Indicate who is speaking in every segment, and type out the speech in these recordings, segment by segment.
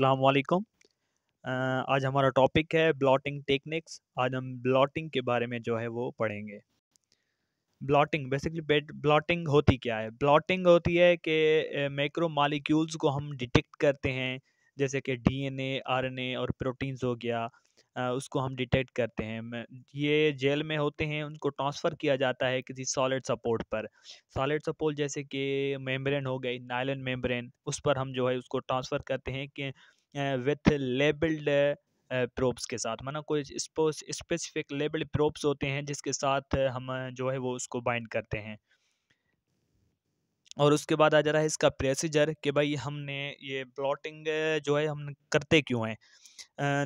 Speaker 1: अस्सलाम वालेकुम आज हमारा टॉपिक है ब्लॉटिंग टेक्निक्स आज हम ब्लॉटिंग के बारे में जो है वो पढ़ेंगे ब्लॉटिंग बेसिकली ब्लॉटिंग होती क्या है ब्लॉटिंग होती है कि मैक्रो मालिक्यूल्स को हम डिटेक्ट करते हैं जैसे कि डीएनए आरएनए और प्रोटीन्स हो गया उसको हम डिटेक्ट करते हैं ये जेल में होते हैं उनको ट्रांसफ़र किया जाता है किसी सॉलिड सपोर्ट पर सॉलिड सपोर्ट जैसे कि मेम्ब्रेन हो गई नायलन मेम्ब्रेन उस पर हम जो है उसको ट्रांसफ़र करते हैं कि विथ लेबल्ड प्रोप्स के साथ माना कोई स्पेसिफिक लेबल्ड प्रोप्स होते हैं जिसके साथ हम जो है वो उसको बाइंड करते हैं और उसके बाद आ जा रहा है इसका प्रोसीजर कि भाई हमने ये प्लॉटिंग जो है हम करते क्यों हैं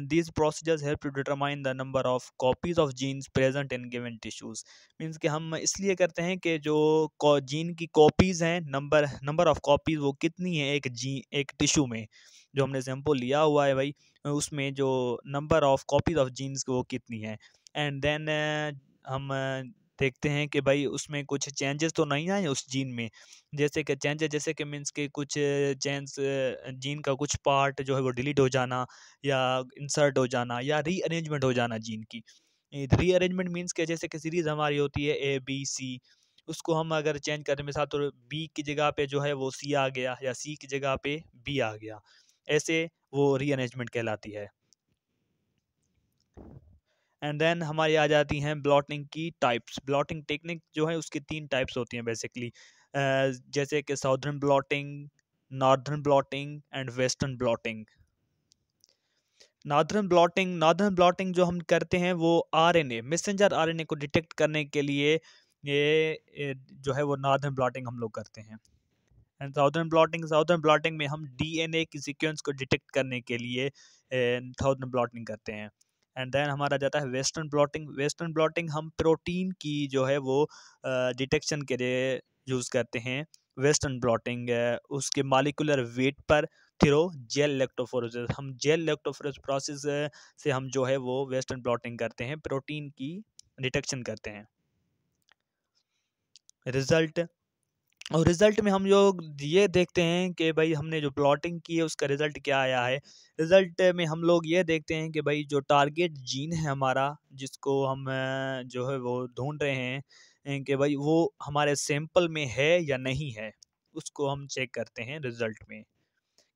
Speaker 1: this procedures help to determine the number of copies of genes present in given tissues means कि हम इसलिए करते हैं कि जो जीन की कॉपीज़ हैं नंबर नंबर ऑफ कॉपीज़ वो कितनी है एक जी एक टिश्यू में जो हमने सैम्पल लिया हुआ है भाई उसमें जो number of copies of genes वो कितनी है एंड देन हम देखते हैं कि भाई उसमें कुछ चेंजेस तो नहीं आए उस जीन में जैसे कि चेंजेस जैसे कि मीन्स के कुछ चेंज जीन का कुछ पार्ट जो है वो डिलीट हो जाना या इंसर्ट हो जाना या रीअरेंजमेंट हो जाना जीन की रीअरेंजमेंट मीन्स के जैसे कि सीरीज़ हमारी होती है ए बी सी उसको हम अगर चेंज करें मिसाल तो बी की जगह पे जो है वो सी आ गया या सी की जगह पे बी आ गया ऐसे वो रीअरेंजमेंट कहलाती है एंड देन हमारी आ जाती हैं ब्लॉटिंग की टाइप्स ब्लॉटिंग टेक्निक जो है उसकी तीन टाइप्स होती हैं बेसिकली जैसे कि southern blotting northern blotting and western blotting northern blotting northern blotting जो हम करते हैं वो आरएनए मैसेंजर आरएनए को डिटेक्ट करने के लिए ये जो है वो नॉर्दर्न ब्लॉटिंग हम लोग करते हैं and southern blotting southern blotting में हम डीएनए की सीक्वेंस को डिटेक्ट करने के लिए साउदर्न ब्लॉटिंग करते हैं एंड देन हमारा जाता है वेस्टर्न ब्लॉटिंग वेस्टर्न ब्लॉटिंग हम प्रोटीन की जो है वो डिटेक्शन के लिए यूज़ करते हैं वेस्टर्न ब्लॉटिंग उसके मालिकुलर वेट पर थ्रो जेल लेक्टोफोरोसिस हम जेल लेक्टोफोरोस प्रोसेस से हम जो है वो वेस्टर्न ब्लॉटिंग करते हैं प्रोटीन की डिटेक्शन करते हैं रिजल्ट और रिज़ल्ट में हम लोग ये देखते हैं कि भाई हमने जो प्लॉटिंग की है उसका रिज़ल्ट क्या आया है रिज़ल्ट में हम लोग ये देखते हैं कि भाई जो टारगेट जीन है हमारा जिसको हम जो है वो ढूंढ रहे हैं कि भाई वो हमारे सैंपल में है या नहीं है उसको हम चेक करते हैं रिज़ल्ट में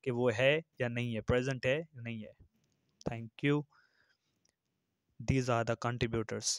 Speaker 1: कि वो है या नहीं है प्रेजेंट है या नहीं है thank you these are the contributors